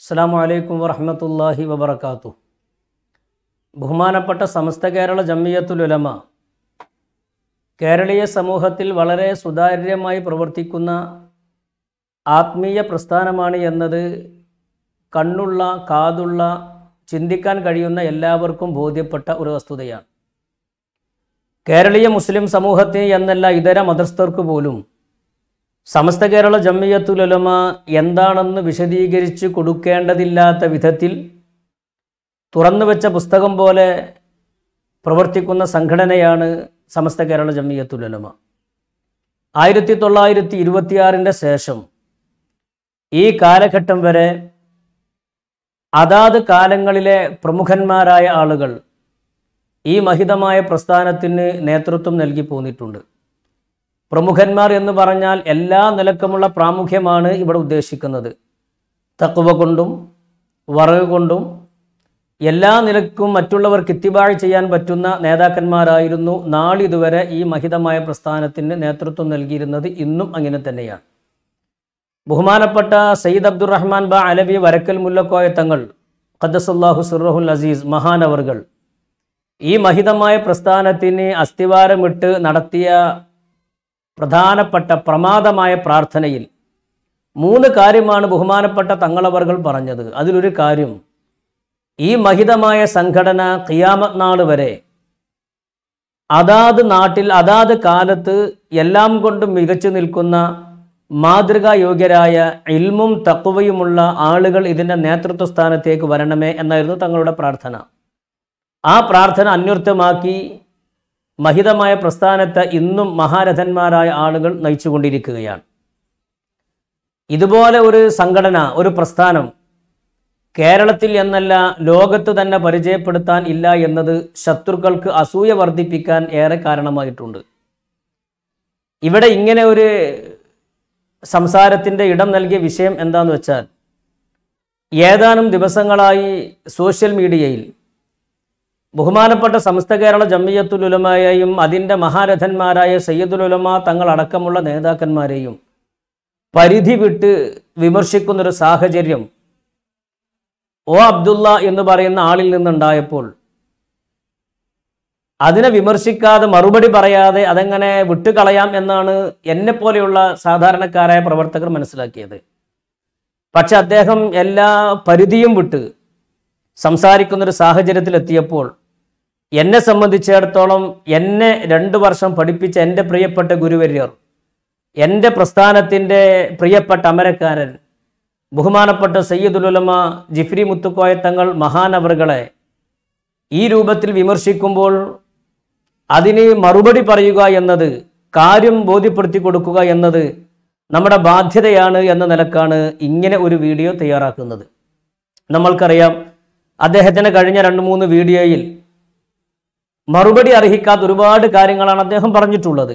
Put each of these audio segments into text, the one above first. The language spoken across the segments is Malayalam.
അസ്സാമു അലൈക്കും വറഹമത്തല്ലാഹി വബർക്കാത്തു ബഹുമാനപ്പെട്ട സമസ്ത കേരള ജമ്മിയത്തുലുലമ കേരളീയ സമൂഹത്തിൽ വളരെ സുതാര്യമായി പ്രവർത്തിക്കുന്ന ആത്മീയ പ്രസ്ഥാനമാണ് എന്നത് കണ്ണുള്ള കാതുള്ള ചിന്തിക്കാൻ കഴിയുന്ന എല്ലാവർക്കും ബോധ്യപ്പെട്ട ഒരു വസ്തുതയാണ് കേരളീയ മുസ്ലിം സമൂഹത്തിന് എന്നല്ല ഇതര മതസ്ഥർക്ക് പോലും സമസ്ത കേരള ജമ്മിയത്തുലമ എന്താണെന്ന് വിശദീകരിച്ച് കൊടുക്കേണ്ടതില്ലാത്ത വിധത്തിൽ തുറന്നുവെച്ച പുസ്തകം പോലെ പ്രവർത്തിക്കുന്ന സംഘടനയാണ് സമസ്ത കേരള ജമ്മിയത്തുലമ ആയിരത്തി തൊള്ളായിരത്തി ഇരുപത്തിയാറിൻ്റെ ശേഷം ഈ കാലഘട്ടം വരെ അതാത് കാലങ്ങളിലെ പ്രമുഖന്മാരായ ആളുകൾ ഈ മഹിതമായ പ്രസ്ഥാനത്തിന് നേതൃത്വം നൽകി പോന്നിട്ടുണ്ട് പ്രമുഖന്മാർ എന്ന് പറഞ്ഞാൽ എല്ലാ നിലക്കുമുള്ള പ്രാമുഖ്യമാണ് ഇവിടെ ഉദ്ദേശിക്കുന്നത് തക്കുവ കൊണ്ടും വറവ് കൊണ്ടും എല്ലാ നിലക്കും മറ്റുള്ളവർക്ക് ഇത്തിബാഴ് ചെയ്യാൻ പറ്റുന്ന നേതാക്കന്മാരായിരുന്നു നാളിതുവരെ ഈ മഹിതമായ പ്രസ്ഥാനത്തിന് നേതൃത്വം നൽകിയിരുന്നത് ഇന്നും അങ്ങനെ തന്നെയാണ് ബഹുമാനപ്പെട്ട സയ്യിദ് അബ്ദുറഹ്മാൻ ബ അലബി വരക്കൽ മുല്ലക്കോയ തങ്ങൾ ഖദ്സല്ലാഹു സുറഹുൽ അസീസ് മഹാനവറുകൾ ഈ മഹിതമായ പ്രസ്ഥാനത്തിന് അസ്ഥിവാരമിട്ട് നടത്തിയ പ്രധാനപ്പെട്ട പ്രമാദമായ പ്രാർത്ഥനയിൽ മൂന്ന് കാര്യമാണ് ബഹുമാനപ്പെട്ട തങ്ങളവർകൾ പറഞ്ഞത് അതിലൊരു കാര്യം ഈ മഹിതമായ സംഘടന ഖിയാമത് നാൾ വരെ അതാത് നാട്ടിൽ അതാത് കാലത്ത് എല്ലാം കൊണ്ടും മികച്ചു നിൽക്കുന്ന യോഗ്യരായ ഇൽമും തക്കുവയുമുള്ള ആളുകൾ ഇതിൻ്റെ നേതൃത്വ സ്ഥാനത്തേക്ക് വരണമേ എന്നായിരുന്നു തങ്ങളുടെ പ്രാർത്ഥന ആ പ്രാർത്ഥന അന്വർത്ഥമാക്കി മഹിതമായ പ്രസ്ഥാനത്തെ ഇന്നും മഹാരഥന്മാരായ ആളുകൾ നയിച്ചുകൊണ്ടിരിക്കുകയാണ് ഇതുപോലെ ഒരു സംഘടന ഒരു പ്രസ്ഥാനം കേരളത്തിൽ എന്നല്ല ലോകത്ത് തന്നെ പരിചയപ്പെടുത്താൻ ഇല്ല എന്നത് ശത്രുക്കൾക്ക് അസൂയ വർദ്ധിപ്പിക്കാൻ ഏറെ കാരണമായിട്ടുണ്ട് ഇവിടെ ഇങ്ങനെ ഒരു സംസാരത്തിൻ്റെ ഇടം നൽകിയ വിഷയം എന്താന്ന് വെച്ചാൽ ഏതാനും ദിവസങ്ങളായി സോഷ്യൽ മീഡിയയിൽ ബഹുമാനപ്പെട്ട സമസ്ത കേരള ജമ്മിയത്തുലുലമായെയും അതിൻ്റെ മഹാരഥന്മാരായ സയ്യദുലുലമ തങ്ങളടക്കമുള്ള നേതാക്കന്മാരെയും പരിധി വിട്ട് വിമർശിക്കുന്നൊരു സാഹചര്യം ഓ അബ്ദുള്ള എന്ന് പറയുന്ന ആളിൽ നിന്നുണ്ടായപ്പോൾ അതിനെ വിമർശിക്കാതെ മറുപടി പറയാതെ അതെങ്ങനെ വിട്ടുകളയാം എന്നാണ് എന്നെ പോലെയുള്ള സാധാരണക്കാരായ പ്രവർത്തകർ മനസ്സിലാക്കിയത് പക്ഷെ അദ്ദേഹം എല്ലാ പരിധിയും വിട്ട് സംസാരിക്കുന്നൊരു സാഹചര്യത്തിലെത്തിയപ്പോൾ എന്നെ സംബന്ധിച്ചിടത്തോളം എന്നെ രണ്ട് വർഷം പഠിപ്പിച്ച എൻ്റെ പ്രിയപ്പെട്ട ഗുരുവര്യർ എൻ്റെ പ്രസ്ഥാനത്തിൻ്റെ പ്രിയപ്പെട്ട അമരക്കാരൻ ബഹുമാനപ്പെട്ട സയ്യിദുലുലമ ജിഫ്രി മുത്തുക്കോയ തങ്ങൾ മഹാനവറുകളെ ഈ രൂപത്തിൽ വിമർശിക്കുമ്പോൾ അതിന് മറുപടി പറയുക എന്നത് കാര്യം ബോധ്യപ്പെടുത്തി കൊടുക്കുക എന്നത് നമ്മുടെ ബാധ്യതയാണ് എന്ന നിലക്കാണ് ഇങ്ങനെ ഒരു വീഡിയോ തയ്യാറാക്കുന്നത് നമ്മൾക്കറിയാം അദ്ദേഹത്തിന് കഴിഞ്ഞ രണ്ട് മൂന്ന് വീഡിയോയിൽ മറുപടി അർഹിക്കാത്ത ഒരുപാട് കാര്യങ്ങളാണ് അദ്ദേഹം പറഞ്ഞിട്ടുള്ളത്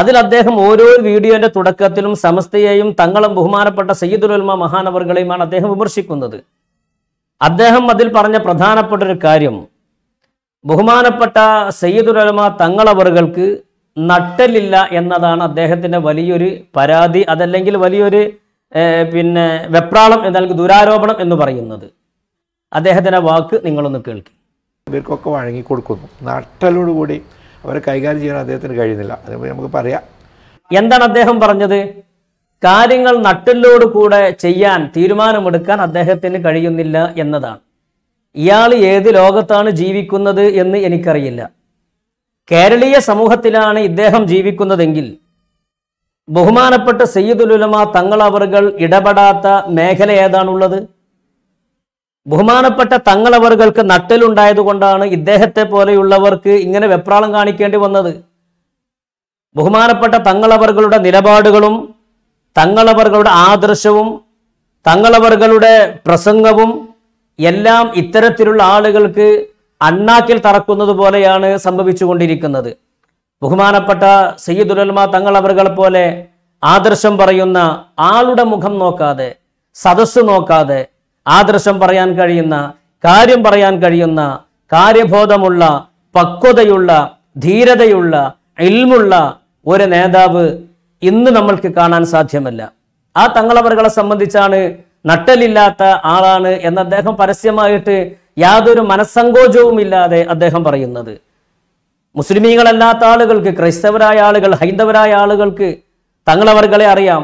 അതിൽ അദ്ദേഹം ഓരോ വീഡിയോന്റെ തുടക്കത്തിലും സമസ്തയെയും തങ്ങളും ബഹുമാനപ്പെട്ട സയ്യിദുലുൽമ മഹാനവറുകളെയുമാണ് അദ്ദേഹം വിമർശിക്കുന്നത് അദ്ദേഹം അതിൽ പറഞ്ഞ പ്രധാനപ്പെട്ട ഒരു കാര്യം ബഹുമാനപ്പെട്ട ഉൽമ തങ്ങളവറുകൾക്ക് നട്ടലില്ല എന്നതാണ് അദ്ദേഹത്തിന്റെ വലിയൊരു പരാതി അതല്ലെങ്കിൽ വലിയൊരു പിന്നെ വെപ്രാളം എന്നാൽ ദുരാരോപണം എന്ന് പറയുന്നത് അദ്ദേഹത്തിന്റെ വാക്ക് നിങ്ങളൊന്ന് കേൾക്കും ഇവർക്കൊക്കെ കൊടുക്കുന്നു നട്ടലോടുകൂടി അവരെ കൈകാര്യം ചെയ്യാൻ അദ്ദേഹത്തിന് കഴിയുന്നില്ല അതേപോലെ നമുക്ക് പറയാം എന്താണ് അദ്ദേഹം പറഞ്ഞത് കാര്യങ്ങൾ നട്ടിലോട് കൂടെ ചെയ്യാൻ തീരുമാനമെടുക്കാൻ അദ്ദേഹത്തിന് കഴിയുന്നില്ല എന്നതാണ് ഇയാൾ ഏത് ലോകത്താണ് ജീവിക്കുന്നത് എന്ന് എനിക്കറിയില്ല കേരളീയ സമൂഹത്തിലാണ് ഇദ്ദേഹം ജീവിക്കുന്നതെങ്കിൽ ബഹുമാനപ്പെട്ട സയ്യിദുലുലമ തങ്ങൾ അവറുകൾ ഇടപെടാത്ത മേഖല ഏതാണുള്ളത് ബഹുമാനപ്പെട്ട നട്ടലുണ്ടായത് കൊണ്ടാണ് ഇദ്ദേഹത്തെ പോലെയുള്ളവർക്ക് ഇങ്ങനെ വെപ്രാളം കാണിക്കേണ്ടി വന്നത് ബഹുമാനപ്പെട്ട തങ്ങളവറുകളുടെ നിലപാടുകളും തങ്ങളവറുകളുടെ ആദർശവും തങ്ങളവറുകളുടെ പ്രസംഗവും എല്ലാം ഇത്തരത്തിലുള്ള ആളുകൾക്ക് അണ്ണാക്കിൽ തറക്കുന്നത് പോലെയാണ് സംഭവിച്ചുകൊണ്ടിരിക്കുന്നത് ബഹുമാനപ്പെട്ട സയ്യിദുലമ തങ്ങളവറുകൾ പോലെ ആദർശം പറയുന്ന ആളുടെ മുഖം നോക്കാതെ സദസ്സ് നോക്കാതെ ആദർശം പറയാൻ കഴിയുന്ന കാര്യം പറയാൻ കഴിയുന്ന കാര്യബോധമുള്ള പക്വതയുള്ള ധീരതയുള്ള ഇൽമുള്ള ഒരു നേതാവ് ഇന്ന് നമ്മൾക്ക് കാണാൻ സാധ്യമല്ല ആ തങ്ങളവറുകളെ സംബന്ധിച്ചാണ് നട്ടലില്ലാത്ത ആളാണ് എന്ന് അദ്ദേഹം പരസ്യമായിട്ട് യാതൊരു മനസ്സങ്കോചവും ഇല്ലാതെ അദ്ദേഹം പറയുന്നത് മുസ്ലിമീങ്ങളല്ലാത്ത ആളുകൾക്ക് ക്രൈസ്തവരായ ആളുകൾ ഹൈന്ദവരായ ആളുകൾക്ക് തങ്ങളവറുകളെ അറിയാം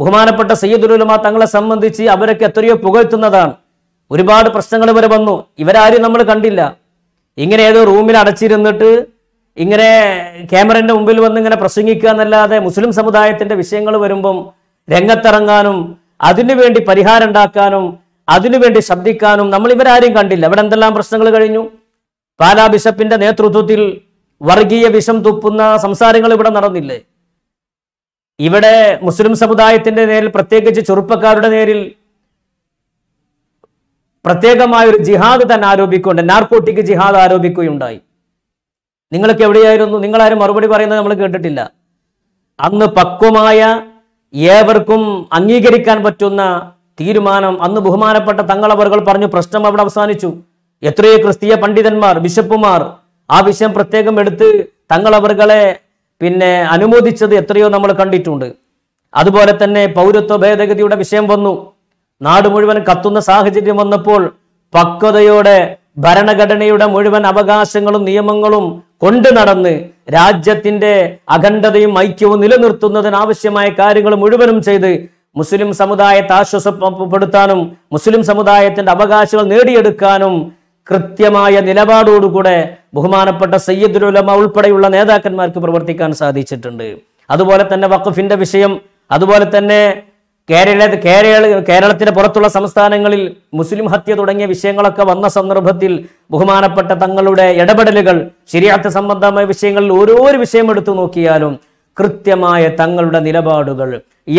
ബഹുമാനപ്പെട്ട സയ്യദുലുലമ തങ്ങളെ സംബന്ധിച്ച് അവരൊക്കെ എത്രയോ പുകഴ്ത്തുന്നതാണ് ഒരുപാട് പ്രശ്നങ്ങൾ വരെ വന്നു ഇവരാരും നമ്മൾ കണ്ടില്ല ഇങ്ങനെ ഏതോ റൂമിൽ അടച്ചിരുന്നിട്ട് ഇങ്ങനെ ക്യാമറന്റെ മുമ്പിൽ വന്ന് ഇങ്ങനെ പ്രസംഗിക്കുക എന്നല്ലാതെ മുസ്ലിം സമുദായത്തിന്റെ വിഷയങ്ങൾ വരുമ്പം രംഗത്തിറങ്ങാനും അതിനുവേണ്ടി പരിഹാരം ഉണ്ടാക്കാനും അതിനുവേണ്ടി ശബ്ദിക്കാനും നമ്മൾ ഇവരാരും കണ്ടില്ല ഇവിടെ എന്തെല്ലാം പ്രശ്നങ്ങൾ കഴിഞ്ഞു പാലാ ബിഷപ്പിന്റെ നേതൃത്വത്തിൽ വർഗീയ വിഷം തുപ്പുന്ന സംസാരങ്ങൾ ഇവിടെ നടന്നില്ലേ ഇവിടെ മുസ്ലിം സമുദായത്തിന്റെ നേരിൽ പ്രത്യേകിച്ച് ചെറുപ്പക്കാരുടെ നേരിൽ പ്രത്യേകമായ ഒരു ജിഹാദ് തന്നെ ആരോപിക്കുകൊണ്ട് നാർക്കോട്ടിക് ജിഹാദ് ആരോപിക്കുകയുണ്ടായി നിങ്ങൾക്ക് എവിടെയായിരുന്നു നിങ്ങളാരും മറുപടി പറയുന്നത് നമ്മൾ കേട്ടിട്ടില്ല അന്ന് പക്വമായ ഏവർക്കും അംഗീകരിക്കാൻ പറ്റുന്ന തീരുമാനം അന്ന് ബഹുമാനപ്പെട്ട തങ്ങളവറുകൾ പറഞ്ഞു പ്രശ്നം അവിടെ അവസാനിച്ചു എത്രയോ ക്രിസ്തീയ പണ്ഡിതന്മാർ ബിഷപ്പുമാർ ആ വിഷയം പ്രത്യേകം എടുത്ത് തങ്ങളവറുകളെ പിന്നെ അനുമോദിച്ചത് എത്രയോ നമ്മൾ കണ്ടിട്ടുണ്ട് അതുപോലെ തന്നെ പൗരത്വ ഭേദഗതിയുടെ വിഷയം വന്നു നാട് മുഴുവൻ കത്തുന്ന സാഹചര്യം വന്നപ്പോൾ പക്വതയോടെ ഭരണഘടനയുടെ മുഴുവൻ അവകാശങ്ങളും നിയമങ്ങളും കൊണ്ടു നടന്ന് രാജ്യത്തിന്റെ അഖണ്ഡതയും ഐക്യവും നിലനിർത്തുന്നതിന് ആവശ്യമായ കാര്യങ്ങൾ മുഴുവനും ചെയ്ത് മുസ്ലിം സമുദായത്തെ ആശ്വാസപ്പെടുത്താനും മുസ്ലിം സമുദായത്തിന്റെ അവകാശങ്ങൾ നേടിയെടുക്കാനും കൃത്യമായ നിലപാടോടുകൂടെ ബഹുമാനപ്പെട്ട സയ്യദുലുലമ ഉൾപ്പെടെയുള്ള നേതാക്കന്മാർക്ക് പ്രവർത്തിക്കാൻ സാധിച്ചിട്ടുണ്ട് അതുപോലെ തന്നെ വഖഫിന്റെ വിഷയം അതുപോലെ തന്നെ കേരള കേരള കേരളത്തിന് പുറത്തുള്ള സംസ്ഥാനങ്ങളിൽ മുസ്ലിം ഹത്യ തുടങ്ങിയ വിഷയങ്ങളൊക്കെ വന്ന സന്ദർഭത്തിൽ ബഹുമാനപ്പെട്ട തങ്ങളുടെ ഇടപെടലുകൾ ശരിയാത്ത സംബന്ധമായ വിഷയങ്ങളിൽ ഓരോ വിഷയം എടുത്തു നോക്കിയാലും കൃത്യമായ തങ്ങളുടെ നിലപാടുകൾ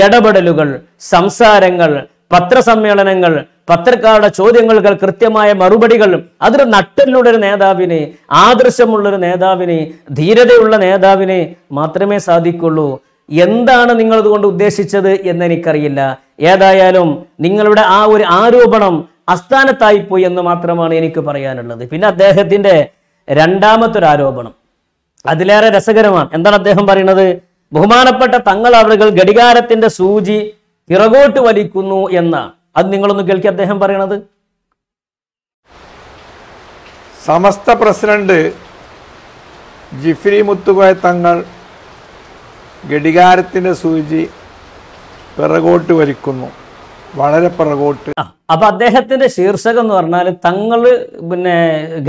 ഇടപെടലുകൾ സംസാരങ്ങൾ പത്രസമ്മേളനങ്ങൾ പത്രക്കാരുടെ ചോദ്യങ്ങൾക്ക് കൃത്യമായ മറുപടികൾ അതൊരു നട്ടലിലൂടെ ഒരു നേതാവിനെ ആദർശമുള്ളൊരു നേതാവിനെ ധീരതയുള്ള നേതാവിനെ മാത്രമേ സാധിക്കുള്ളൂ എന്താണ് നിങ്ങൾ അതുകൊണ്ട് ഉദ്ദേശിച്ചത് എന്ന് എനിക്കറിയില്ല ഏതായാലും നിങ്ങളുടെ ആ ഒരു ആരോപണം അസ്ഥാനത്തായി എന്ന് മാത്രമാണ് എനിക്ക് പറയാനുള്ളത് പിന്നെ അദ്ദേഹത്തിന്റെ രണ്ടാമത്തെ ഒരു ആരോപണം അതിലേറെ രസകരമാണ് എന്താണ് അദ്ദേഹം പറയുന്നത് ബഹുമാനപ്പെട്ട തങ്ങൾ അവர்கள் ഘടികാരത്തിന്റെ സൂചി പിറകോട്ട് വലിക്കുന്നു എന്നാണ് അത് നിങ്ങളൊന്ന് കേൾക്കി അദ്ദേഹം പറയണത് സമസ്ത പ്രസിഡന്റ് ജിഫ്രി മുത്തുകോയ തങ്ങൾ ഘടികാരത്തിന്റെ സൂചി പിറകോട്ട് വലിക്കുന്നു വളരെ പിറകോട്ട് അപ്പൊ അദ്ദേഹത്തിന്റെ ശീർഷകം എന്ന് പറഞ്ഞാൽ തങ്ങൾ പിന്നെ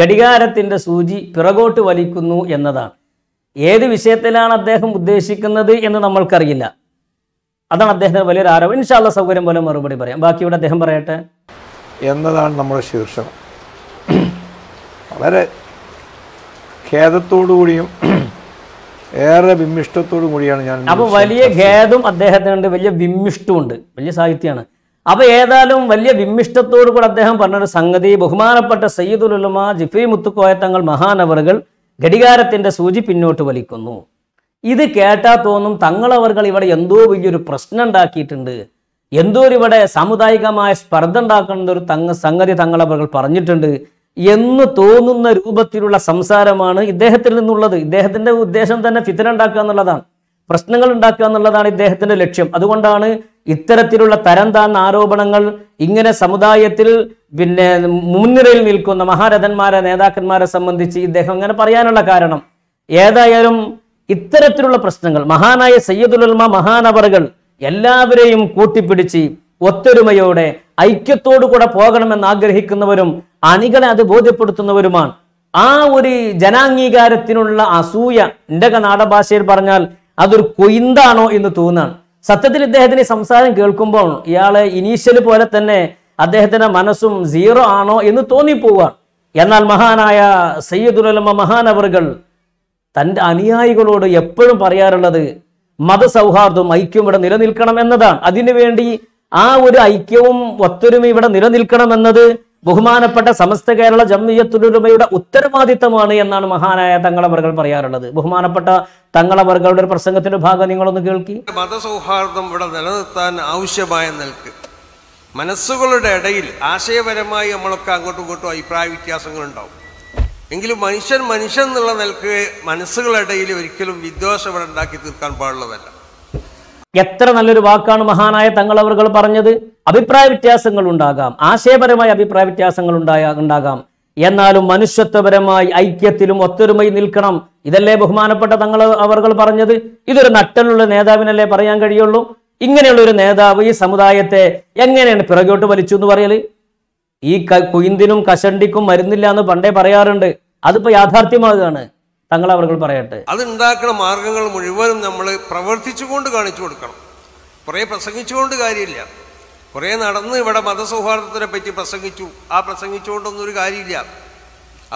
ഘടികാരത്തിന്റെ സൂചി പിറകോട്ട് വലിക്കുന്നു എന്നതാണ് ഏത് വിഷയത്തിലാണ് അദ്ദേഹം ഉദ്ദേശിക്കുന്നത് എന്ന് നമ്മൾക്കറിയില്ല അതാണ് അദ്ദേഹത്തിന് വലിയൊരു ആരോപ് ഇൻഷാല്ല സൗകര്യം പോലെ മറുപടി പറയാം ഇവിടെ അദ്ദേഹം പറയട്ടെ എന്നതാണ് നമ്മുടെ ശീർഷകം വളരെ ഖേദത്തോടുകൂടിയും ഏറെ വിമ്മിഷ്ടത്തോടു കൂടിയാണ് ഞാൻ അപ്പോൾ വലിയ ഖേദം അദ്ദേഹത്തിനുണ്ട് വലിയ വിമ്മിഷ്ടമുണ്ട് വലിയ സാഹിത്യമാണ് അപ്പോൾ ഏതായാലും വലിയ വിമ്മിഷ്ടത്തോടു കൂടെ അദ്ദേഹം പറഞ്ഞൊരു സംഗതി ബഹുമാനപ്പെട്ട സയ്യിദുലുലമ ജിഫി മുത്തുക്കോയത്തങ്ങൾ തങ്ങൾ മഹാനവറുകൾ ഘടികാരത്തിൻ്റെ സൂചി പിന്നോട്ട് വലിക്കുന്നു ഇത് കേട്ടാ തോന്നും തങ്ങളവർകൾ ഇവിടെ എന്തോ വലിയൊരു പ്രശ്നം ഉണ്ടാക്കിയിട്ടുണ്ട് എന്തോ ഇവിടെ സാമുദായികമായ സ്പർദ്ധ ഉണ്ടാക്കുന്ന ഒരു തങ്ങ സംഗതി തങ്ങളവർകൾ പറഞ്ഞിട്ടുണ്ട് എന്ന് തോന്നുന്ന രൂപത്തിലുള്ള സംസാരമാണ് ഇദ്ദേഹത്തിൽ നിന്നുള്ളത് ഇദ്ദേഹത്തിന്റെ ഉദ്ദേശം തന്നെ ഫിത്തന ഉണ്ടാക്കുക എന്നുള്ളതാണ് പ്രശ്നങ്ങൾ ഉണ്ടാക്കുക എന്നുള്ളതാണ് ഇദ്ദേഹത്തിന്റെ ലക്ഷ്യം അതുകൊണ്ടാണ് ഇത്തരത്തിലുള്ള തരം താന്ന ആരോപണങ്ങൾ ഇങ്ങനെ സമുദായത്തിൽ പിന്നെ മുൻനിരയിൽ നിൽക്കുന്ന മഹാരഥന്മാരെ നേതാക്കന്മാരെ സംബന്ധിച്ച് ഇദ്ദേഹം അങ്ങനെ പറയാനുള്ള കാരണം ഏതായാലും ഇത്തരത്തിലുള്ള പ്രശ്നങ്ങൾ മഹാനായ സയ്യദുലമ മഹാനവറുകൾ എല്ലാവരെയും കൂട്ടിപ്പിടിച്ച് ഒത്തൊരുമയോടെ ഐക്യത്തോടു കൂടെ പോകണമെന്ന് ആഗ്രഹിക്കുന്നവരും അണികളെ അത് ബോധ്യപ്പെടുത്തുന്നവരുമാണ് ആ ഒരു ജനാംഗീകാരത്തിനുള്ള അസൂയ ഇണ്ടക നാടഭാഷയിൽ പറഞ്ഞാൽ അതൊരു കൊയിന്താണോ എന്ന് തോന്നാണ് സത്യത്തിൽ ഇദ്ദേഹത്തിന് സംസാരം കേൾക്കുമ്പോൾ ഇയാളെ ഇനീഷ്യൽ പോലെ തന്നെ അദ്ദേഹത്തിന്റെ മനസ്സും സീറോ ആണോ എന്ന് തോന്നിപ്പോവാണ് എന്നാൽ മഹാനായ സയ്യദുലമ മഹാനവറുകൾ തൻ്റെ അനുയായികളോട് എപ്പോഴും പറയാറുള്ളത് മതസൗഹാർദ്ദവും ഐക്യവും ഇവിടെ നിലനിൽക്കണം എന്നതാണ് അതിനുവേണ്ടി ആ ഒരു ഐക്യവും ഒത്തൊരുമയും ഇവിടെ നിലനിൽക്കണം എന്നത് ബഹുമാനപ്പെട്ട സമസ്ത കേരള ജമ്മിയത്തുരുമയുടെ ഉത്തരവാദിത്തമാണ് എന്നാണ് മഹാനായ തങ്ങളവർകൾ പറയാറുള്ളത് ബഹുമാനപ്പെട്ട തങ്ങളവർകളുടെ ഒരു പ്രസംഗത്തിന്റെ ഭാഗം നിങ്ങളൊന്ന് കേൾക്കി മതസൗഹാർദ്ദം ഇവിടെ നിലനിർത്താൻ ആവശ്യമായ നിൽക്ക് മനസ്സുകളുടെ ഇടയിൽ ആശയപരമായി നമ്മളൊക്കെ അങ്ങോട്ടും ഇങ്ങോട്ടും അഭിപ്രായ വ്യത്യാസങ്ങളുണ്ടാവും എങ്കിലും മനുഷ്യൻ മനുഷ്യൻ എന്നുള്ള നിലക്ക് മനസ്സുകളിടയിൽ ഒരിക്കലും വിദ്വേഷം ഇവിടെ ഉണ്ടാക്കി തീർക്കാൻ പാടുള്ളതല്ല എത്ര നല്ലൊരു വാക്കാണ് മഹാനായ തങ്ങൾ അവർ പറഞ്ഞത് അഭിപ്രായ വ്യത്യാസങ്ങൾ ഉണ്ടാകാം ആശയപരമായ അഭിപ്രായ വ്യത്യാസങ്ങൾ ഉണ്ടായ ഉണ്ടാകാം എന്നാലും മനുഷ്യത്വപരമായി ഐക്യത്തിലും ഒത്തൊരുമയിൽ നിൽക്കണം ഇതല്ലേ ബഹുമാനപ്പെട്ട തങ്ങൾ അവർ പറഞ്ഞത് ഇതൊരു നട്ടലുള്ള നേതാവിനല്ലേ പറയാൻ കഴിയുള്ളൂ ഇങ്ങനെയുള്ള ഒരു നേതാവ് ഈ സമുദായത്തെ എങ്ങനെയാണ് പിറകോട്ട് വലിച്ചു എന്ന് പറയല് ഈ കുയിന്തിനും കശണ്ടിക്കും മരുന്നില്ല എന്ന് പണ്ടേ പറയാറുണ്ട് അതിപ്പോ യാഥാർത്ഥ്യമാകുകയാണ് തങ്ങൾ അവർ പറയട്ടെ അതുണ്ടാക്കുന്ന മാർഗങ്ങൾ മുഴുവനും നമ്മൾ പ്രവർത്തിച്ചുകൊണ്ട് കാണിച്ചു കൊടുക്കണം കുറേ പ്രസംഗിച്ചുകൊണ്ട് കാര്യമില്ല കുറേ നടന്ന് ഇവിടെ മതസൗഹാർദ്ദത്തിനെ പറ്റി പ്രസംഗിച്ചു ആ പ്രസംഗിച്ചുകൊണ്ടൊന്നും ഒരു കാര്യമില്ല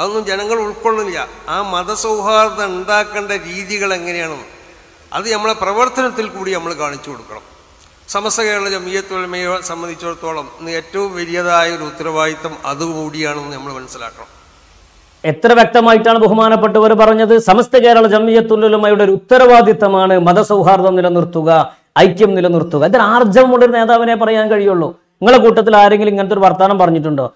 അതൊന്നും ജനങ്ങൾ ഉൾക്കൊള്ളുന്നില്ല ആ മതസൗഹാർദ്ദം ഉണ്ടാക്കേണ്ട രീതികൾ എങ്ങനെയാണെന്ന് അത് നമ്മളെ പ്രവർത്തനത്തിൽ കൂടി നമ്മൾ കാണിച്ചു കൊടുക്കണം സമസ്ത കേരള ജമിയത്തൊഴമയെ സംബന്ധിച്ചിടത്തോളം ഏറ്റവും വലിയതായ ഒരു ഉത്തരവാദിത്തം അതുകൂടിയാണെന്ന് നമ്മൾ മനസ്സിലാക്കണം എത്ര വ്യക്തമായിട്ടാണ് ബഹുമാനപ്പെട്ടവർ പറഞ്ഞത് സമസ്ത കേരള ജമിയത്തുലുമയുടെ ഒരു ഉത്തരവാദിത്തമാണ് മതസൗഹാർദ്ദം നിലനിർത്തുക ഐക്യം നിലനിർത്തുക ഇതിൽ ആർജവമുള്ള ഒരു നേതാവിനെ പറയാൻ കഴിയുള്ളൂ നിങ്ങളുടെ കൂട്ടത്തിൽ ആരെങ്കിലും ഇങ്ങനത്തെ ഒരു വർത്തമാനം പറഞ്ഞിട്ടുണ്ടോ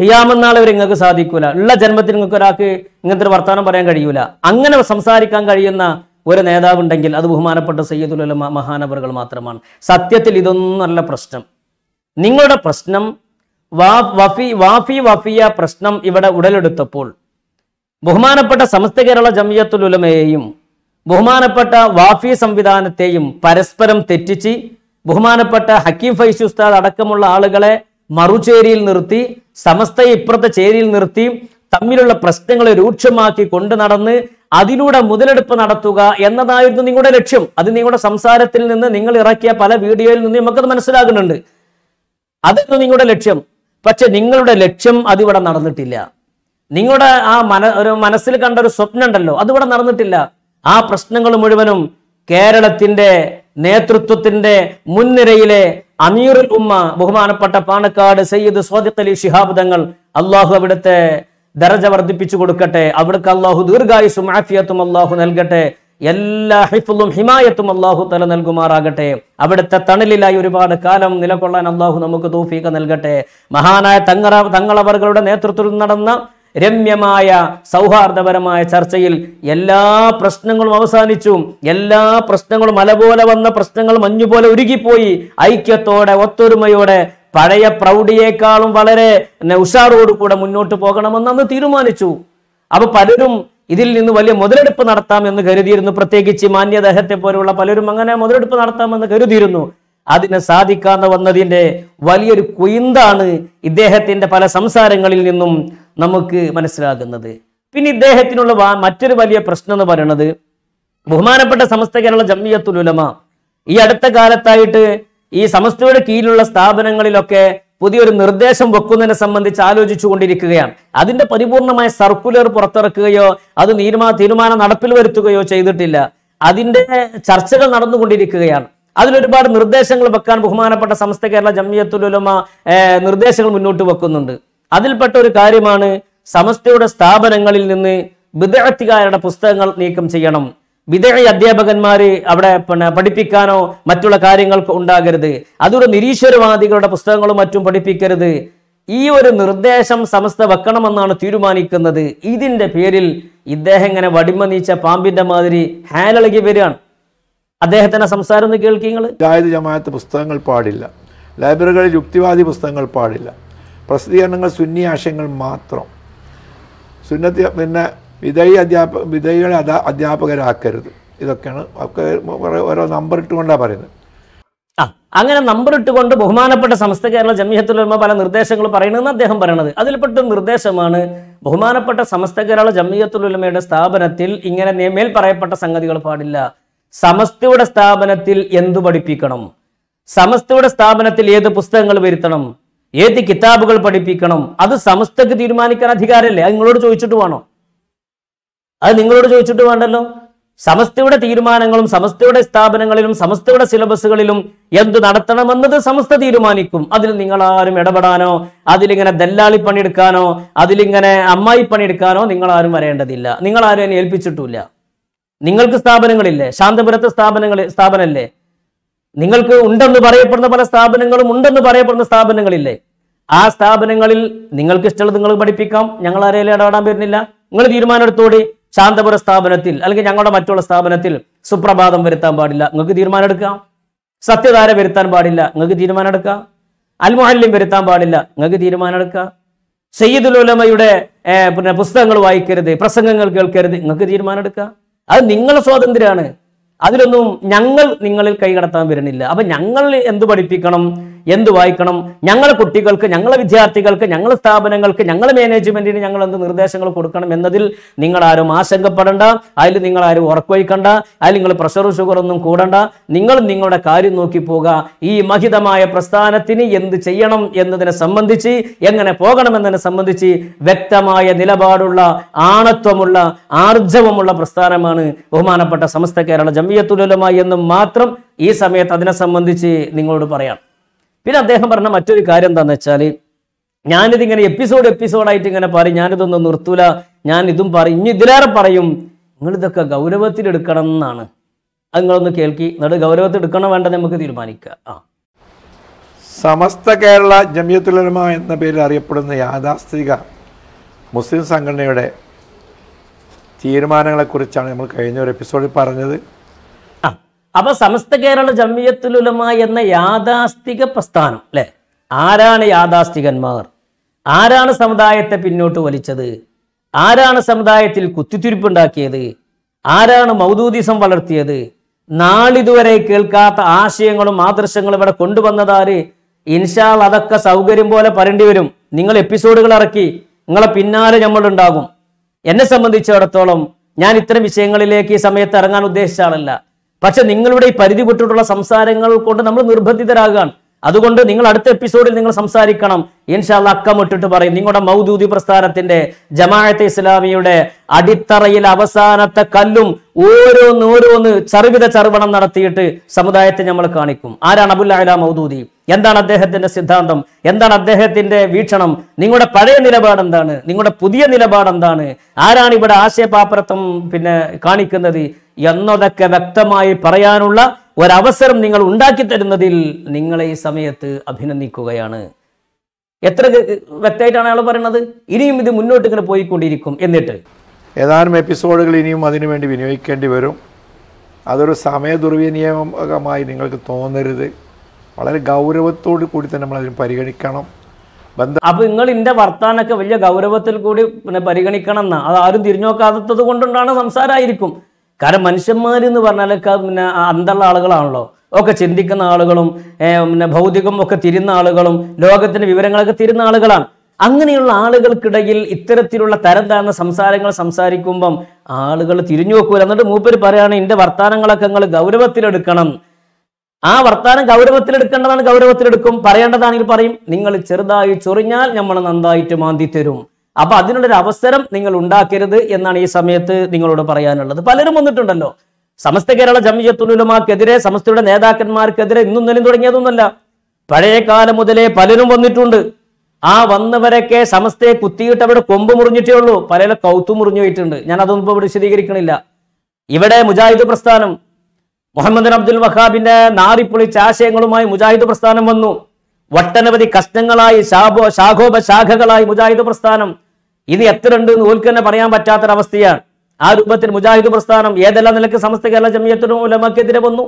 ചെയ്യാമെന്നാളെ ഇവർ നിങ്ങൾക്ക് സാധിക്കൂല ഉള്ള ജന്മത്തിൽ നിങ്ങൾക്ക് ഒരാൾക്ക് ഇങ്ങനത്തെ ഒരു വർത്തമാനം പറയാൻ കഴിയൂല അങ്ങനെ സംസാരിക്കാൻ കഴിയുന്ന ഒരു നേതാവുണ്ടെങ്കിൽ അത് ബഹുമാനപ്പെട്ട സയ്യിദുൽ മഹാനവറുകൾ മാത്രമാണ് സത്യത്തിൽ ഇതൊന്നല്ല പ്രശ്നം നിങ്ങളുടെ പ്രശ്നം വാഫി വാഫി വാഫിയ പ്രശ്നം ഇവിടെ ഉടലെടുത്തപ്പോൾ ബഹുമാനപ്പെട്ട സമസ്ത കേരള ജമിയത്തുൽ ഉലമയെയും ബഹുമാനപ്പെട്ട വാഫി സംവിധാനത്തെയും പരസ്പരം തെറ്റിച്ച് ബഹുമാനപ്പെട്ട ഹക്കീം ഫൈസി ഉസ്താദ് അടക്കമുള്ള ആളുകളെ മറുചേരിയിൽ നിർത്തി സമസ്തയെ ഇപ്പുറത്തെ ചേരിയിൽ നിർത്തി തമ്മിലുള്ള പ്രശ്നങ്ങളെ രൂക്ഷമാക്കി കൊണ്ടു നടന്ന് അതിലൂടെ മുതലെടുപ്പ് നടത്തുക എന്നതായിരുന്നു നിങ്ങളുടെ ലക്ഷ്യം അത് നിങ്ങളുടെ സംസാരത്തിൽ നിന്ന് നിങ്ങൾ ഇറക്കിയ പല വീഡിയോയിൽ നിന്ന് നമുക്കത് മനസ്സിലാകുന്നുണ്ട് അതായിരുന്നു നിങ്ങളുടെ ലക്ഷ്യം പക്ഷെ നിങ്ങളുടെ ലക്ഷ്യം അതിവിടെ നടന്നിട്ടില്ല നിങ്ങളുടെ ആ മന ഒരു മനസ്സിൽ കണ്ട ഒരു സ്വപ്നം ഉണ്ടല്ലോ അതിവിടെ നടന്നിട്ടില്ല ആ പ്രശ്നങ്ങൾ മുഴുവനും കേരളത്തിന്റെ നേതൃത്വത്തിന്റെ മുൻനിരയിലെ അമീറുൽ ഉമ്മ ബഹുമാനപ്പെട്ട പാണക്കാട് സയ്യിദ് സ്വാദിഖ് അലി ശിഹാബ് തങ്ങൾ അള്ളാഹു അവിടുത്തെ ദരജ വർദ്ധിപ്പിച്ചു കൊടുക്കട്ടെ അവിടുക്ക് അള്ളാഹു ദീർഘായുസും ആഫിയത്തും അള്ളാഹു നൽകട്ടെ എല്ലാ ഹിഫുലും ഹിമായത്തും അള്ളാഹു തല നൽകുമാറാകട്ടെ അവിടുത്തെ തണലിലായി ഒരുപാട് കാലം നിലകൊള്ളാൻ അള്ളാഹു നമുക്ക് തൂഫീക നൽകട്ടെ മഹാനായ തങ്ങറ തങ്ങളവറുകളുടെ നേതൃത്വത്തിൽ നടന്ന രമ്യമായ സൗഹാർദ്ദപരമായ ചർച്ചയിൽ എല്ലാ പ്രശ്നങ്ങളും അവസാനിച്ചു എല്ലാ പ്രശ്നങ്ങളും അലപോലെ വന്ന പ്രശ്നങ്ങൾ മഞ്ഞുപോലെ ഉരുകിപ്പോയി ഐക്യത്തോടെ ഒത്തൊരുമയോടെ പഴയ പ്രൗഢിയേക്കാളും വളരെ ഉഷാറോട് കൂടെ മുന്നോട്ട് പോകണമെന്ന് അന്ന് തീരുമാനിച്ചു അപ്പൊ പലരും ഇതിൽ നിന്ന് വലിയ മുതലെടുപ്പ് നടത്താമെന്ന് കരുതിയിരുന്നു പ്രത്യേകിച്ച് മാന്യദേഹത്തെ പോലെയുള്ള പലരും അങ്ങനെ മുതലെടുപ്പ് നടത്താമെന്ന് കരുതിയിരുന്നു അതിന് സാധിക്കാന്ന് വന്നതിൻ്റെ വലിയൊരു കുയിന്താണ് ഇദ്ദേഹത്തിന്റെ പല സംസാരങ്ങളിൽ നിന്നും നമുക്ക് മനസ്സിലാകുന്നത് പിന്നെ ഇദ്ദേഹത്തിനുള്ള മറ്റൊരു വലിയ പ്രശ്നം എന്ന് പറയുന്നത് ബഹുമാനപ്പെട്ട സമസ്ത കേരള ജമ്മിയത്തുലുലമ ഈ അടുത്ത കാലത്തായിട്ട് ഈ സമസ്തയുടെ കീഴിലുള്ള സ്ഥാപനങ്ങളിലൊക്കെ പുതിയൊരു നിർദ്ദേശം വെക്കുന്നതിനെ സംബന്ധിച്ച് ആലോചിച്ചു കൊണ്ടിരിക്കുകയാണ് അതിന്റെ പരിപൂർണമായ സർക്കുലർ പുറത്തിറക്കുകയോ അത് തീരുമാന തീരുമാനം നടപ്പിൽ വരുത്തുകയോ ചെയ്തിട്ടില്ല അതിന്റെ ചർച്ചകൾ നടന്നുകൊണ്ടിരിക്കുകയാണ് അതിലൊരുപാട് നിർദ്ദേശങ്ങൾ വെക്കാൻ ബഹുമാനപ്പെട്ട സമസ്ത കേരള ജമിയത്തുലുലമ നിർദ്ദേശങ്ങൾ മുന്നോട്ട് വെക്കുന്നുണ്ട് അതിൽപ്പെട്ട ഒരു കാര്യമാണ് സമസ്തയുടെ സ്ഥാപനങ്ങളിൽ നിന്ന് വിദ്യാർത്ഥികാരുടെ പുസ്തകങ്ങൾ നീക്കം ചെയ്യണം വിദേഹി അധ്യാപകന്മാര് അവിടെ പിന്നെ പഠിപ്പിക്കാനോ മറ്റുള്ള കാര്യങ്ങൾക്ക് ഉണ്ടാകരുത് അതൊരു നിരീശ്വരവാദികളുടെ പുസ്തകങ്ങളും മറ്റും പഠിപ്പിക്കരുത് ഈ ഒരു നിർദ്ദേശം സമസ്ത വെക്കണമെന്നാണ് തീരുമാനിക്കുന്നത് ഇതിന്റെ പേരിൽ ഇദ്ദേഹം ഇങ്ങനെ നീച്ച പാമ്പിന്റെ മാതിരി ഹാലളകി വരികയാണ് അദ്ദേഹത്തിന്റെ സംസാരം ഒന്ന് കേൾക്കി നിങ്ങൾ ജായത് ജമാഅത്ത് പുസ്തകങ്ങൾ പാടില്ല ലൈബ്രറികളിൽ യുക്തിവാദി പുസ്തകങ്ങൾ പാടില്ല പ്രസിദ്ധീകരണങ്ങൾ സുന്നി ആശയങ്ങൾ മാത്രം സുന്നത്തി പിന്നെ വിധേയ അധ്യാപക വിധേയകളെ അധ്യാ അധ്യാപകരാക്കരുത് ഇതൊക്കെയാണ് ഒക്കെ ഓരോ നമ്പർ ഇട്ടുകൊണ്ടാണ് പറയുന്നത് ആ അങ്ങനെ നമ്പർ ഇട്ടുകൊണ്ട് ബഹുമാനപ്പെട്ട സമസ്ത കേരള ജമിയത്തുലമ പല നിർദ്ദേശങ്ങൾ പറയണമെന്ന് അദ്ദേഹം പറയണത് അതിൽപ്പെട്ട നിർദ്ദേശമാണ് ബഹുമാനപ്പെട്ട സമസ്ത കേരള ജമിയത്തുലമയുടെ സ്ഥാപനത്തിൽ ഇങ്ങനെ മേൽ പറയപ്പെട്ട സംഗതികൾ പാടില്ല സമസ്തയുടെ സ്ഥാപനത്തിൽ എന്തു പഠിപ്പിക്കണം സമസ്തയുടെ സ്ഥാപനത്തിൽ ഏത് പുസ്തകങ്ങൾ വരുത്തണം ഏത് കിതാബുകൾ പഠിപ്പിക്കണം അത് സമസ്തക്ക് തീരുമാനിക്കാൻ അധികാരമല്ലേ അത് നിങ്ങളോട് ചോദിച്ചിട്ട് വേണോ അത് നിങ്ങളോട് ചോദിച്ചിട്ട് വേണ്ടല്ലോ സമസ്തയുടെ തീരുമാനങ്ങളും സമസ്തയുടെ സ്ഥാപനങ്ങളിലും സമസ്തയുടെ സിലബസുകളിലും എന്ത് നടത്തണമെന്നത് സമസ്ത തീരുമാനിക്കും അതിൽ നിങ്ങൾ ആരും ഇടപെടാനോ അതിലിങ്ങനെ ദല്ലാളി പണിയെടുക്കാനോ അതിലിങ്ങനെ അമ്മായി പണിയെടുക്കാനോ നിങ്ങൾ ആരും വരേണ്ടതില്ല നിങ്ങൾ ആരും എന്നെ ഏൽപ്പിച്ചിട്ടില്ല നിങ്ങൾക്ക് സ്ഥാപനങ്ങളില്ലേ ശാന്തപുരത്തെ സ്ഥാപനങ്ങൾ സ്ഥാപനമല്ലേ നിങ്ങൾക്ക് ഉണ്ടെന്ന് പറയപ്പെടുന്ന പല സ്ഥാപനങ്ങളും ഉണ്ടെന്ന് പറയപ്പെടുന്ന സ്ഥാപനങ്ങളില്ലേ ആ സ്ഥാപനങ്ങളിൽ നിങ്ങൾക്ക് ഇഷ്ടമുള്ളത് നിങ്ങൾ പഠിപ്പിക്കാം ഞങ്ങൾ ആരെയും ഇടപെടാൻ വരുന്നില്ല നിങ്ങൾ തീരുമാനം എടുത്തോടി ശാന്തപുര സ്ഥാപനത്തിൽ അല്ലെങ്കിൽ ഞങ്ങളുടെ മറ്റുള്ള സ്ഥാപനത്തിൽ സുപ്രഭാതം വരുത്താൻ പാടില്ല നിങ്ങൾക്ക് തീരുമാനം എടുക്കാം സത്യധാര വരുത്താൻ പാടില്ല നിങ്ങൾക്ക് തീരുമാനം എടുക്കാം അൽമഹല്യം വരുത്താൻ പാടില്ല നിങ്ങൾക്ക് തീരുമാനം എടുക്കാം സയ്യിദുൽ ഉലമയുടെ പിന്നെ പുസ്തകങ്ങൾ വായിക്കരുത് പ്രസംഗങ്ങൾ കേൾക്കരുത് നിങ്ങൾക്ക് തീരുമാനം എടുക്കാം അത് നിങ്ങളുടെ സ്വാതന്ത്ര്യമാണ് അതിലൊന്നും ഞങ്ങൾ നിങ്ങളിൽ കൈകടത്താൻ വരുന്നില്ല അപ്പൊ ഞങ്ങൾ എന്ത് പഠിപ്പിക്കണം എന്ത് വായിക്കണം ഞങ്ങളെ കുട്ടികൾക്ക് ഞങ്ങളെ വിദ്യാർത്ഥികൾക്ക് ഞങ്ങളെ സ്ഥാപനങ്ങൾക്ക് ഞങ്ങളെ മാനേജ്മെന്റിന് ഞങ്ങൾ എന്ത് നിർദ്ദേശങ്ങൾ കൊടുക്കണം എന്നതിൽ നിങ്ങൾ ആരും ആശങ്കപ്പെടണ്ട അതിൽ നിങ്ങൾ ആരും ഉറക്കുവയ്ക്കണ്ട അതിൽ നിങ്ങൾ പ്രഷർ ഷുഗർ ഒന്നും കൂടണ്ട നിങ്ങൾ നിങ്ങളുടെ കാര്യം നോക്കി പോവുക ഈ മഹിതമായ പ്രസ്ഥാനത്തിന് എന്ത് ചെയ്യണം എന്നതിനെ സംബന്ധിച്ച് എങ്ങനെ എന്നതിനെ സംബന്ധിച്ച് വ്യക്തമായ നിലപാടുള്ള ആണത്വമുള്ള ആർജവമുള്ള പ്രസ്ഥാനമാണ് ബഹുമാനപ്പെട്ട സമസ്ത കേരള ജമിയത്തുലമ എന്ന് മാത്രം ഈ സമയത്ത് അതിനെ സംബന്ധിച്ച് നിങ്ങളോട് പറയാം പിന്നെ അദ്ദേഹം പറഞ്ഞ മറ്റൊരു കാര്യം എന്താണെന്ന് വെച്ചാൽ ഇങ്ങനെ എപ്പിസോഡ് എപ്പിസോഡായിട്ട് ഇങ്ങനെ പറയും ഞാനിതൊന്നും നിർത്തൂല ഞാൻ ഇതും പറയും ഇനി ഇതിലേറെ പറയും നിങ്ങളിതൊക്കെ ഗൗരവത്തിലെടുക്കണം എന്നാണ് അത് നിങ്ങളൊന്ന് കേൾക്കി എന്നിട്ട് എടുക്കണം വേണ്ട നമുക്ക് തീരുമാനിക്കുക ആ സമസ്ത കേരള ജമിയത്തുലമ എന്ന പേരിൽ അറിയപ്പെടുന്ന യാഥാസ്ഥിക മുസ്ലിം സംഘടനയുടെ തീരുമാനങ്ങളെക്കുറിച്ചാണ് നമ്മൾ കഴിഞ്ഞ ഒരു എപ്പിസോഡിൽ പറഞ്ഞത് അപ്പൊ സമസ്ത കേരള ജമിയത്തുലുലമ എന്ന യാഥാസ്ഥിക പ്രസ്ഥാനം അല്ലെ ആരാണ് യാഥാസ്ഥികന്മാർ ആരാണ് സമുദായത്തെ പിന്നോട്ട് വലിച്ചത് ആരാണ് സമുദായത്തിൽ കുത്തിത്തിരിപ്പുണ്ടാക്കിയത് ആരാണ് മൗദൂദിസം വളർത്തിയത് നാളിതുവരെ കേൾക്കാത്ത ആശയങ്ങളും ആദർശങ്ങളും ഇവിടെ കൊണ്ടുവന്നതാര് ഇൻഷാൾ അതൊക്കെ സൗകര്യം പോലെ പറയേണ്ടി വരും നിങ്ങൾ എപ്പിസോഡുകൾ ഇറക്കി നിങ്ങളെ പിന്നാലെ നമ്മളുണ്ടാകും എന്നെ സംബന്ധിച്ചിടത്തോളം ഞാൻ ഇത്തരം വിഷയങ്ങളിലേക്ക് ഈ സമയത്ത് ഇറങ്ങാൻ ഉദ്ദേശിച്ച ആളല്ല പക്ഷെ നിങ്ങളുടെ ഈ പരിധി വിട്ടിട്ടുള്ള സംസാരങ്ങൾ കൊണ്ട് നമ്മൾ നിർബന്ധിതരാകുകയാണ് അതുകൊണ്ട് നിങ്ങൾ അടുത്ത എപ്പിസോഡിൽ നിങ്ങൾ സംസാരിക്കണം ഇൻഷാല്ല അക്കമിട്ടിട്ട് പറയും നിങ്ങളുടെ മൗദൂദി പ്രസ്ഥാനത്തിന്റെ ജമാഅത്തെ ഇസ്ലാമിയുടെ അടിത്തറയിൽ അവസാനത്തെ കല്ലും ഓരോന്ന് ഓരോന്ന് ചറുവിത ചർവണം നടത്തിയിട്ട് സമുദായത്തെ നമ്മൾ കാണിക്കും ആരാണ് അബുല്ല മൗദൂദി എന്താണ് അദ്ദേഹത്തിന്റെ സിദ്ധാന്തം എന്താണ് അദ്ദേഹത്തിന്റെ വീക്ഷണം നിങ്ങളുടെ പഴയ നിലപാട് എന്താണ് നിങ്ങളുടെ പുതിയ നിലപാട് എന്താണ് ആരാണ് ഇവിടെ ആശയപാപ്രത്വം പിന്നെ കാണിക്കുന്നത് എന്നതൊക്കെ വ്യക്തമായി പറയാനുള്ള ഒരവസരം നിങ്ങൾ ഉണ്ടാക്കി തരുന്നതിൽ നിങ്ങളെ ഈ സമയത്ത് അഭിനന്ദിക്കുകയാണ് എത്ര വ്യക്തമായിട്ടാണ് അയാൾ പറയുന്നത് ഇനിയും ഇത് മുന്നോട്ട് ഇങ്ങനെ പോയിക്കൊണ്ടിരിക്കും എന്നിട്ട് ഏതാനും എപ്പിസോഡുകൾ ഇനിയും അതിനുവേണ്ടി വിനിയോഗിക്കേണ്ടി വരും അതൊരു സമയ ദുർവിനിയോഗമായി നിങ്ങൾക്ക് തോന്നരുത് വളരെ ഗൗരവത്തോട് കൂടി തന്നെ നമ്മൾ അതിന് പരിഗണിക്കണം അപ്പൊ നിങ്ങൾ ഇന്റെ വർത്താനൊക്കെ വലിയ ഗൗരവത്തിൽ കൂടി പിന്നെ പരിഗണിക്കണം എന്നാ അത് ആരും തിരിഞ്ഞു നോക്കാത്തത് കൊണ്ടുണ്ടാണ് സംസാരമായിരിക്കും കാരണം എന്ന് പറഞ്ഞാൽ പിന്നെ അന്തള്ള ആളുകളാണല്ലോ ഒക്കെ ചിന്തിക്കുന്ന ആളുകളും പിന്നെ ഭൗതികം ഒക്കെ തിരുന്ന ആളുകളും ലോകത്തിന്റെ വിവരങ്ങളൊക്കെ തിരുന്ന ആളുകളാണ് അങ്ങനെയുള്ള ആളുകൾക്കിടയിൽ ഇത്തരത്തിലുള്ള തരം താഴ്ന്ന സംസാരങ്ങൾ സംസാരിക്കുമ്പം ആളുകൾ തിരിഞ്ഞു വെക്കൂല എന്നിട്ട് മൂപ്പര് പറയാണ് എന്റെ വർത്തമാനങ്ങളൊക്കെ നിങ്ങൾ ഗൗരവത്തിലെടുക്കണം ആ വർത്താനം ഗൗരവത്തിലെടുക്കേണ്ടതാണ് ഗൗരവത്തിലെടുക്കും പറയേണ്ടതാണെങ്കിൽ പറയും നിങ്ങൾ ചെറുതായി ചൊറിഞ്ഞാൽ നമ്മൾ നന്നായിട്ട് മാന്തി തരും അപ്പൊ അതിനുള്ളൊരു അവസരം നിങ്ങൾ ഉണ്ടാക്കരുത് എന്നാണ് ഈ സമയത്ത് നിങ്ങളോട് പറയാനുള്ളത് പലരും വന്നിട്ടുണ്ടല്ലോ സമസ്ത കേരള ജമിയത്തുലുമാക്കെതിരെ സമസ്തയുടെ നേതാക്കന്മാർക്കെതിരെ ഇന്നും നിലം തുടങ്ങിയതൊന്നുമല്ല പഴയ കാലം മുതലേ പലരും വന്നിട്ടുണ്ട് ആ വന്നവരൊക്കെ സമസ്തയെ കുത്തിയിട്ട് അവിടെ കൊമ്പ് മുറിഞ്ഞിട്ടേ ഉള്ളൂ പലരും കൗത്തു മുറിഞ്ഞു പോയിട്ടുണ്ട് ഞാൻ അതൊന്നും ഇപ്പോൾ വിശദീകരിക്കണില്ല ഇവിടെ മുജാഹിദ് പ്രസ്ഥാനം മുഹമ്മദ് അബ്ദുൽ വഹാബിന്റെ നാറിപ്പൊളിച്ച ആശയങ്ങളുമായി മുജാഹിദ് പ്രസ്ഥാനം വന്നു ഒട്ടനവധി കഷ്ണങ്ങളായി ശാഖോപശാഖകളായി മുജാഹിദ് പ്രസ്ഥാനം ഇനി എത്ര ഉണ്ട് എന്ന് ഓൽക്ക് തന്നെ പറയാൻ പറ്റാത്തൊരവസ്ഥയാണ് ആ രൂപത്തിൽ മുജാഹിദ് പ്രസ്ഥാനം ഏതെല്ലാം നിലക്ക് സമസ്ത കേരള ജമിയത്തിനും ഉലമക്കെതിരെ വന്നു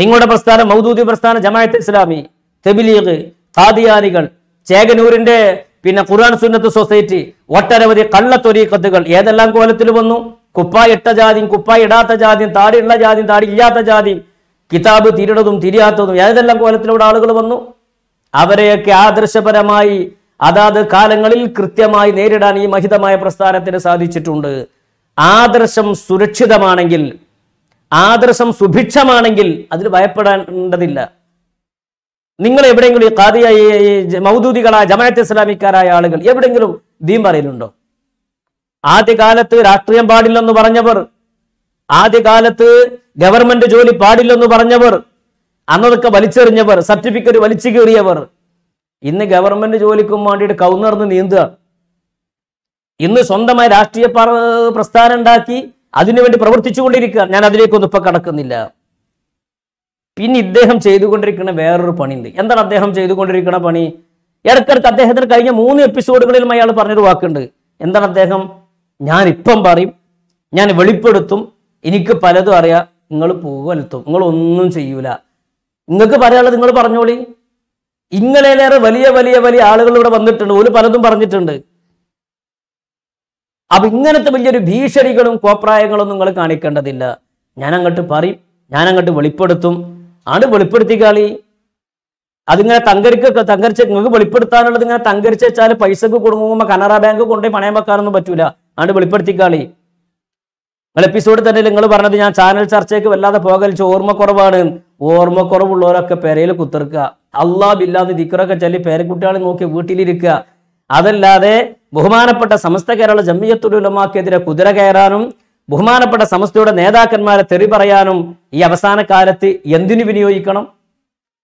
നിങ്ങളുടെ പ്രസ്ഥാനം മൗദൂദി പ്രസ്ഥാനം ജമായത്ത് ഇസ്ലാമി തെബിലീഗ് ഖാദിയാനികൾ ചേകനൂരിന്റെ പിന്നെ ഖുർആൻ സുന്നത്ത് സൊസൈറ്റി ഒട്ടനവധി കള്ളത്തൊരീക്കത്തുകൾ ഏതെല്ലാം കോലത്തിൽ വന്നു കുപ്പായ ഇട്ട ജാതിയും കുപ്പായ ഇടാത്ത ജാതിയും താടിയുള്ള ജാതിയും താടി ഇല്ലാത്ത ജാതിയും കിതാബ് തിരിടതും തിരിയാത്തതും ഏതെല്ലാം കോലത്തിലൂടെ ആളുകൾ വന്നു അവരെയൊക്കെ ആദർശപരമായി അതാത് കാലങ്ങളിൽ കൃത്യമായി നേരിടാൻ ഈ മഹിതമായ പ്രസ്ഥാനത്തിന് സാധിച്ചിട്ടുണ്ട് ആദർശം സുരക്ഷിതമാണെങ്കിൽ ആദർശം സുഭിക്ഷമാണെങ്കിൽ അതിൽ ഭയപ്പെടേണ്ടതില്ല നിങ്ങൾ എവിടെയെങ്കിലും ഈ കാതിയ മൗദൂദികളായ ജമാഅത്ത് ഇസ്ലാമിക്കാരായ ആളുകൾ എവിടെയെങ്കിലും ദീം പറയലുണ്ടോ ആദ്യകാലത്ത് രാഷ്ട്രീയം പാടില്ലെന്ന് പറഞ്ഞവർ ആദ്യകാലത്ത് ഗവൺമെന്റ് ജോലി പാടില്ലെന്ന് പറഞ്ഞവർ അന്നതൊക്കെ വലിച്ചെറിഞ്ഞവർ സർട്ടിഫിക്കറ്റ് വലിച്ചു കീറിയവർ ഇന്ന് ഗവൺമെന്റ് ജോലിക്കും വേണ്ടിയിട്ട് കൗന്നർന്ന് നീന്തുക ഇന്ന് സ്വന്തമായി രാഷ്ട്രീയ പ്രസ്ഥാനം ഉണ്ടാക്കി അതിനുവേണ്ടി പ്രവർത്തിച്ചുകൊണ്ടിരിക്കുക ഞാൻ അതിലേക്കൊന്നും ഇപ്പൊ കടക്കുന്നില്ല പിന്നെ ഇദ്ദേഹം ചെയ്തുകൊണ്ടിരിക്കുന്ന വേറൊരു പണിയുണ്ട് എന്താണ് അദ്ദേഹം ചെയ്തുകൊണ്ടിരിക്കുന്ന പണി ഇടക്കിടക്ക് അദ്ദേഹത്തിന് കഴിഞ്ഞ മൂന്ന് എപ്പിസോഡുകളിലും അയാൾ പറഞ്ഞൊരു വാക്കുണ്ട് എന്താണ് അദ്ദേഹം ഞാൻ ഇപ്പം പറയും ഞാൻ വെളിപ്പെടുത്തും എനിക്ക് പലതും അറിയാം നിങ്ങൾ പൂവലത്തും നിങ്ങളൊന്നും ചെയ്യൂല നിങ്ങൾക്ക് പറയാനുള്ളത് നിങ്ങൾ പറഞ്ഞോളി ഇങ്ങനെയേറെ വലിയ വലിയ വലിയ ആളുകൾ ഇവിടെ വന്നിട്ടുണ്ട് ഒരു പലതും പറഞ്ഞിട്ടുണ്ട് അപ്പൊ ഇങ്ങനത്തെ വലിയൊരു ഭീഷണികളും കോപ്രായങ്ങളും നിങ്ങൾ കാണിക്കേണ്ടതില്ല ഞാൻ അങ്ങോട്ട് പറയും ഞാൻ അങ്ങോട്ട് വെളിപ്പെടുത്തും ആണ് വെളിപ്പെടുത്തി കളി അതിങ്ങനെ തങ്കരിക്ക തങ്കരിച്ച് നിങ്ങൾക്ക് വെളിപ്പെടുത്താനുള്ളത് ഇങ്ങനെ തങ്കരിച്ച് വെച്ചാൽ പൈസക്ക് കൊടുങ്ങുമ്പോൾ കനറ ബാങ്ക് കൊണ്ടുപോയി പണയം വെക്കാനൊന്നും പറ്റൂല ആണ് കളി നിങ്ങൾ എപ്പിസോഡിൽ തന്നെ നിങ്ങൾ പറഞ്ഞത് ഞാൻ ചാനൽ ചർച്ചയ്ക്ക് വല്ലാതെ പോകലിച്ച് ഓർമ്മക്കുറവാണ് ഓർമ്മക്കുറവുള്ളവരൊക്കെ പെരയിൽ കുത്തിർക്കുക അള്ളാ ബില്ലാന്ന് ദിക്കറൊക്കെ ചൊല്ലി പേരക്കുട്ടികളെ നോക്കി വീട്ടിലിരിക്കുക അതല്ലാതെ ബഹുമാനപ്പെട്ട സമസ്ത കേരള ജമ്മിയത്തുലമാക്കെതിരെ കുതിര കയറാനും ബഹുമാനപ്പെട്ട സമസ്തയുടെ നേതാക്കന്മാരെ തെറി പറയാനും ഈ അവസാന കാലത്ത് എന്തിനു വിനിയോഗിക്കണം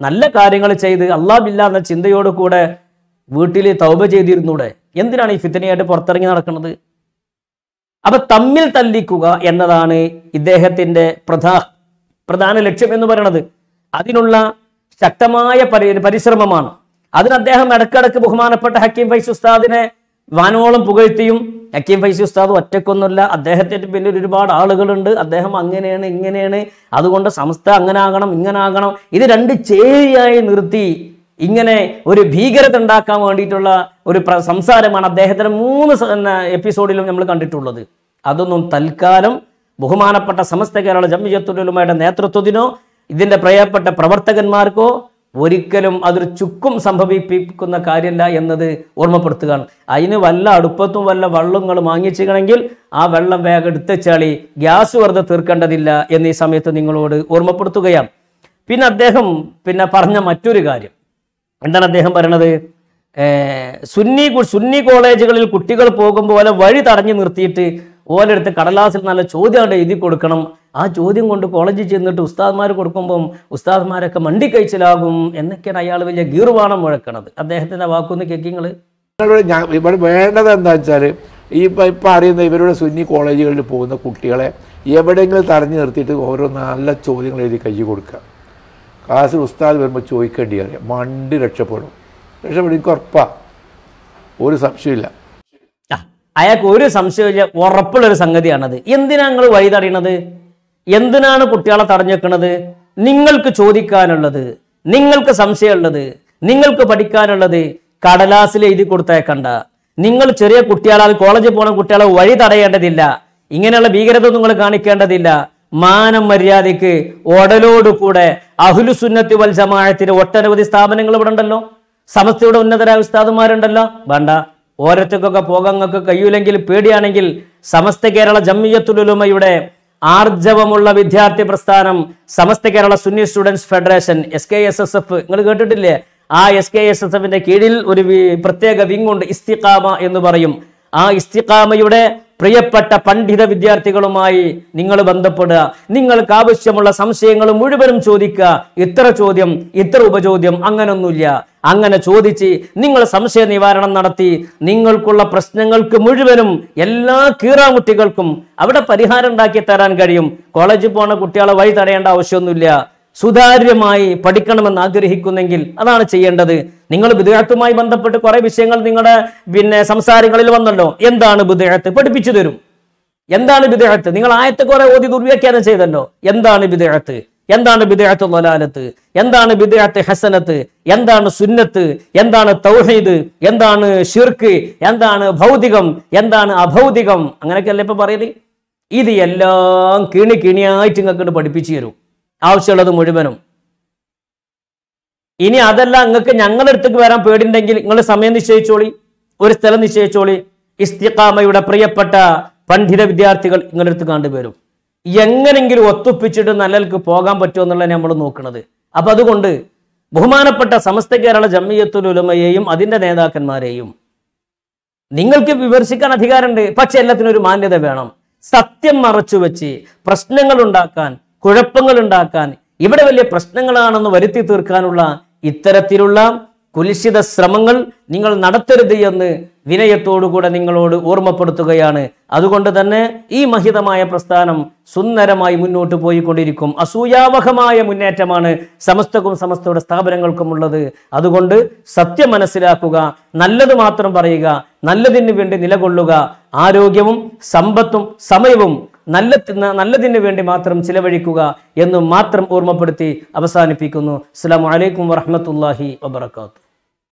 നല്ല കാര്യങ്ങൾ ചെയ്ത് അള്ളാബില്ല എന്ന ചിന്തയോട് കൂടെ വീട്ടിൽ തൗബ ചെയ്തിരുന്നൂടെ എന്തിനാണ് ഈ ഫിത്തനയായിട്ട് പുറത്തിറങ്ങി നടക്കുന്നത് അപ്പൊ തമ്മിൽ തല്ലിക്കുക എന്നതാണ് ഇദ്ദേഹത്തിന്റെ പ്രധാ പ്രധാന ലക്ഷ്യം എന്ന് പറയുന്നത് അതിനുള്ള ശക്തമായ പരിശ്രമമാണ് അതിന് അദ്ദേഹം ഇടക്കിടക്ക് ബഹുമാനപ്പെട്ട ഹക്കീം ഫൈസ് ഉസ്താദിനെ വാനോളം പുകഴ്ത്തിയും ഹക്കീം ഫൈസ് ഉസ്താദ് ഒറ്റക്കൊന്നുമില്ല അദ്ദേഹത്തിൻ്റെ പിന്നിൽ ഒരുപാട് ആളുകളുണ്ട് അദ്ദേഹം അങ്ങനെയാണ് ഇങ്ങനെയാണ് അതുകൊണ്ട് സംസ്ഥ അങ്ങനെ ആകണം ഇങ്ങനെ ആകണം ഇത് രണ്ട് ചേരിയായി നിർത്തി ഇങ്ങനെ ഒരു ഭീകരത ഉണ്ടാക്കാൻ വേണ്ടിയിട്ടുള്ള ഒരു സംസാരമാണ് അദ്ദേഹത്തിൻ്റെ മൂന്ന് എപ്പിസോഡിലും നമ്മൾ കണ്ടിട്ടുള്ളത് അതൊന്നും തൽക്കാലം ബഹുമാനപ്പെട്ട സമസ്ത കേരള ജമ്മിയത്തുലുമയുടെ നേതൃത്വത്തിനോ ഇതിൻ്റെ പ്രിയപ്പെട്ട പ്രവർത്തകന്മാർക്കോ ഒരിക്കലും അതൊരു ചുക്കും സംഭവിപ്പിക്കുന്ന കാര്യമല്ല എന്നത് ഓർമ്മപ്പെടുത്തുകയാണ് അതിന് വല്ല അടുപ്പത്തും വല്ല വള്ളങ്ങളും വാങ്ങിച്ചിരിക്കണമെങ്കിൽ ആ വെള്ളം വേഗം എടുത്ത് ചളി ഗ്യാസ് വെറുതെ തീർക്കേണ്ടതില്ല എന്ന് ഈ സമയത്ത് നിങ്ങളോട് ഓർമ്മപ്പെടുത്തുകയാണ് പിന്നെ അദ്ദേഹം പിന്നെ പറഞ്ഞ മറ്റൊരു കാര്യം എന്താണ് അദ്ദേഹം പറയണത് സുന്നി സുന്നി കോളേജുകളിൽ കുട്ടികൾ പോകുമ്പോൾ വഴി തടഞ്ഞു നിർത്തിയിട്ട് ഓലെടുത്ത് കടലാസിൽ നല്ല ചോദ്യം എഴുതി കൊടുക്കണം ആ ചോദ്യം കൊണ്ട് കോളേജിൽ ചെന്നിട്ട് ഉസ്താദ്മാർ കൊടുക്കുമ്പം ഉസ്താദ്മാരൊക്കെ മണ്ടിക്കഴിച്ചിലാകും എന്നൊക്കെയാണ് അയാൾ വലിയ ഗീർവാണം മുഴക്കണത് അദ്ദേഹത്തിൻ്റെ വാക്കൊന്ന് കേൾക്കിങ്ങൾ ഇവിടെ വേണ്ടത് എന്താ വെച്ചാൽ ഈ ഇപ്പം അറിയുന്ന ഇവരുടെ സുന്നി കോളേജുകളിൽ പോകുന്ന കുട്ടികളെ എവിടെയെങ്കിലും തടഞ്ഞു നിർത്തിയിട്ട് ഓരോ നല്ല ചോദ്യങ്ങൾ എഴുതി കൈ കൊടുക്കുക ക്ലാസ്സിൽ ഉസ്താദ് വരുമ്പോൾ ചോദിക്കേണ്ടി അറിയാം മണ്ടി രക്ഷപ്പെടും രക്ഷപ്പെടും എനിക്ക് ഉറപ്പാണ് ഒരു സംശയമില്ല അയാൾക്ക് ഒരു സംശയമില്ല ഉറപ്പുള്ളൊരു സംഗതിയാണത് എന്തിനാ നിങ്ങൾ വഴി തടയണത് എന്തിനാണ് കുട്ടികളെ തടഞ്ഞു നിങ്ങൾക്ക് ചോദിക്കാനുള്ളത് നിങ്ങൾക്ക് സംശയമുള്ളത് നിങ്ങൾക്ക് പഠിക്കാനുള്ളത് കടലാസിൽ എഴുതി കൊടുത്തേക്കണ്ട നിങ്ങൾ ചെറിയ കുട്ടികളാൽ കോളേജിൽ പോണ കുട്ടികളെ വഴി തടയേണ്ടതില്ല ഇങ്ങനെയുള്ള ഭീകരത നിങ്ങൾ കാണിക്കേണ്ടതില്ല മാനം മര്യാദയ്ക്ക് ഉടലോടുകൂടെ അഹുലുസുന്നത്തി വൽ ജമാഴത്തിന് ഒട്ടനവധി സ്ഥാപനങ്ങൾ ഇവിടെ ഉണ്ടല്ലോ സമസ്തയുടെ ഉന്നതരായ ഉസ്താദുമാരുണ്ടല്ലോ വേണ്ട ഓരത്തക്കൊക്കെ പോകങ്ങൾക്ക് കഴിയൂലെങ്കിൽ പേടിയാണെങ്കിൽ സമസ്ത കേരള ജമ്മിയത്തുലുമയുടെ ആർജവമുള്ള വിദ്യാർത്ഥി പ്രസ്ഥാനം Samastha Kerala Sunni students federation S K S S F നിങ്ങൾ കേട്ടിട്ടില്ലേ ആ എസ് കെ എസ് എസ് എഫിന്റെ കീഴിൽ ഒരു പ്രത്യേക വിങ് ഉണ്ട് ഇസ്തിഖാമ എന്ന് പറയും ആ ഇസ്തിഖാമയുടെ പ്രിയപ്പെട്ട പണ്ഡിത വിദ്യാർത്ഥികളുമായി നിങ്ങൾ ബന്ധപ്പെടുക നിങ്ങൾക്ക് ആവശ്യമുള്ള സംശയങ്ങൾ മുഴുവനും ചോദിക്കുക ഇത്ര ചോദ്യം ഇത്ര ഉപചോദ്യം അങ്ങനൊന്നുമില്ല അങ്ങനെ ചോദിച്ച് നിങ്ങൾ സംശയ നിവാരണം നടത്തി നിങ്ങൾക്കുള്ള പ്രശ്നങ്ങൾക്ക് മുഴുവനും എല്ലാ കീറാമുട്ടികൾക്കും അവിടെ പരിഹാരം ഉണ്ടാക്കി തരാൻ കഴിയും കോളേജിൽ പോണ കുട്ടികളെ വഴി തടയേണ്ട ആവശ്യമൊന്നുമില്ല സുതാര്യമായി പഠിക്കണമെന്ന് ആഗ്രഹിക്കുന്നെങ്കിൽ അതാണ് ചെയ്യേണ്ടത് നിങ്ങൾ വിദേഹത്തുമായി ബന്ധപ്പെട്ട് കുറെ വിഷയങ്ങൾ നിങ്ങളുടെ പിന്നെ സംസാരങ്ങളിൽ വന്നല്ലോ എന്താണ് വിദേഹത്ത് പഠിപ്പിച്ചു തരും എന്താണ് വിദേഹത്ത് നിങ്ങൾ ആയത്തെ കുറെ ഓതി ദുർവ്യാഖ്യാനം ചെയ്തല്ലോ എന്താണ് വിദേഹത്ത് എന്താണ് വിദേഹത്ത് ലലാലത്ത് എന്താണ് വിദേഹത്ത് ഹസനത്ത് എന്താണ് സുന്നത്ത് എന്താണ് തൗഹീദ് എന്താണ് ഷിർക്ക് എന്താണ് ഭൗതികം എന്താണ് അഭൗതികം അങ്ങനെയൊക്കെയല്ലേ ഇപ്പൊ പറയല് ഇത് എല്ലാം കിണി കിണിയായിട്ട് നിങ്ങൾക്ക് പഠിപ്പിച്ചു തരും ആവശ്യമുള്ളത് മുഴുവനും ഇനി അതല്ല നിങ്ങൾക്ക് ഞങ്ങളുടെ അടുത്തേക്ക് വരാൻ പേടിണ്ടെങ്കിൽ നിങ്ങൾ സമയം നിശ്ചയിച്ചോളി ഒരു സ്ഥലം നിശ്ചയിച്ചോളി ഇസ്തിഖാമയുടെ പ്രിയപ്പെട്ട പണ്ഡിത വിദ്യാർത്ഥികൾ നിങ്ങളുടെ അടുത്ത് കണ്ടുവരും എങ്ങനെങ്കിലും ഒത്തുപ്പിച്ചിട്ട് നല്ലൽക്ക് പോകാൻ പറ്റുമോ എന്നുള്ളതാണ് നമ്മൾ നോക്കുന്നത് അപ്പൊ അതുകൊണ്ട് ബഹുമാനപ്പെട്ട സമസ്ത കേരള ജമ്മിയത്തുൽ ഉലമയെയും അതിന്റെ നേതാക്കന്മാരെയും നിങ്ങൾക്ക് വിമർശിക്കാൻ അധികാരമുണ്ട് പക്ഷെ എല്ലാത്തിനും ഒരു മാന്യത വേണം സത്യം മറച്ചു വെച്ച് പ്രശ്നങ്ങൾ ഉണ്ടാക്കാൻ കുഴപ്പങ്ങൾ ഉണ്ടാക്കാൻ ഇവിടെ വലിയ പ്രശ്നങ്ങളാണെന്ന് വരുത്തി തീർക്കാനുള്ള ഇത്തരത്തിലുള്ള കുലിശിത ശ്രമങ്ങൾ നിങ്ങൾ നടത്തരുത് എന്ന് വിനയത്തോടുകൂടെ നിങ്ങളോട് ഓർമ്മപ്പെടുത്തുകയാണ് അതുകൊണ്ട് തന്നെ ഈ മഹിതമായ പ്രസ്ഥാനം സുന്ദരമായി മുന്നോട്ട് പോയിക്കൊണ്ടിരിക്കും അസൂയാവഹമായ മുന്നേറ്റമാണ് സമസ്തക്കും സമസ്തയുടെ സ്ഥാപനങ്ങൾക്കും ഉള്ളത് അതുകൊണ്ട് സത്യം മനസ്സിലാക്കുക നല്ലത് മാത്രം പറയുക നല്ലതിന് വേണ്ടി നിലകൊള്ളുക ആരോഗ്യവും സമ്പത്തും സമയവും നല്ല നല്ലതിന് വേണ്ടി മാത്രം ചിലവഴിക്കുക എന്ന് മാത്രം ഓർമ്മപ്പെടുത്തി അവസാനിപ്പിക്കുന്നു അസ്സാം വലൈക്കും വറഹമത്തല്ലാഹി വബർക്കാത്തു